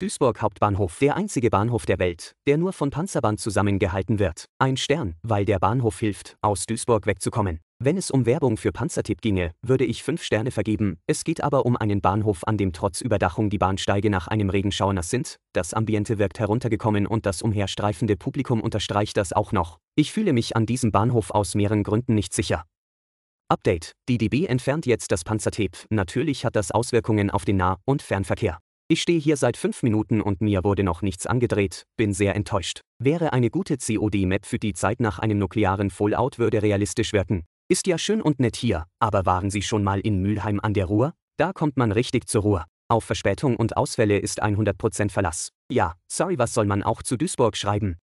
Duisburg Hauptbahnhof der einzige Bahnhof der Welt, der nur von Panzerband zusammengehalten wird. Ein Stern, weil der Bahnhof hilft, aus Duisburg wegzukommen. Wenn es um Werbung für Panzertipp ginge, würde ich fünf Sterne vergeben, es geht aber um einen Bahnhof, an dem trotz Überdachung die Bahnsteige nach einem Regenschauer nass sind, das Ambiente wirkt heruntergekommen und das umherstreifende Publikum unterstreicht das auch noch. Ich fühle mich an diesem Bahnhof aus mehreren Gründen nicht sicher. Update. Die DB entfernt jetzt das Panzertipp. Natürlich hat das Auswirkungen auf den Nah- und Fernverkehr. Ich stehe hier seit fünf Minuten und mir wurde noch nichts angedreht, bin sehr enttäuscht. Wäre eine gute COD-Map für die Zeit nach einem nuklearen Fallout würde realistisch wirken. Ist ja schön und nett hier, aber waren Sie schon mal in Mülheim an der Ruhr? Da kommt man richtig zur Ruhe. Auf Verspätung und Ausfälle ist 100% Verlass. Ja, sorry, was soll man auch zu Duisburg schreiben?